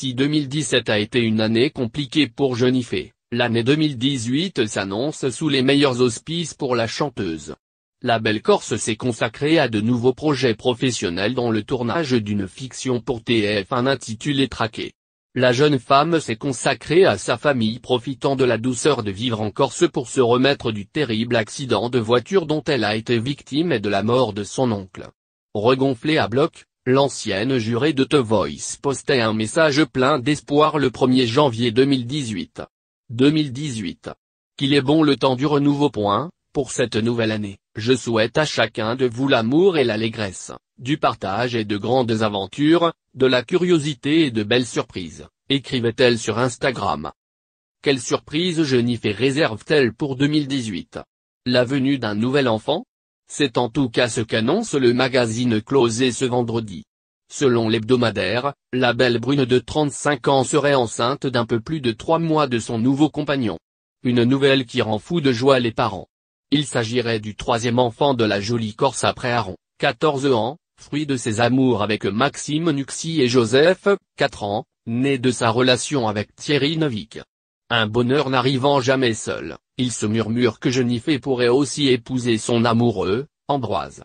Si 2017 a été une année compliquée pour Jennifer, l'année 2018 s'annonce sous les meilleurs auspices pour la chanteuse. La belle Corse s'est consacrée à de nouveaux projets professionnels dont le tournage d'une fiction pour TF1 intitulée Traqué. La jeune femme s'est consacrée à sa famille profitant de la douceur de vivre en Corse pour se remettre du terrible accident de voiture dont elle a été victime et de la mort de son oncle. Regonflé à bloc, l'ancienne jurée de The Voice postait un message plein d'espoir le 1er janvier 2018. 2018. Qu'il est bon le temps du renouveau. Point, pour cette nouvelle année, je souhaite à chacun de vous l'amour et l'allégresse, du partage et de grandes aventures, de la curiosité et de belles surprises, écrivait-elle sur Instagram. Quelle surprise je fais réserve-t-elle pour 2018 La venue d'un nouvel enfant c'est en tout cas ce qu'annonce le magazine Closé ce vendredi. Selon l'hebdomadaire, la belle brune de 35 ans serait enceinte d'un peu plus de trois mois de son nouveau compagnon. Une nouvelle qui rend fou de joie les parents. Il s'agirait du troisième enfant de la jolie Corse après Aaron, 14 ans, fruit de ses amours avec Maxime Nuxi et Joseph, 4 ans, né de sa relation avec Thierry Novik. Un bonheur n'arrivant jamais seul, il se murmure que je pourrait aussi épouser son amoureux, Ambroise.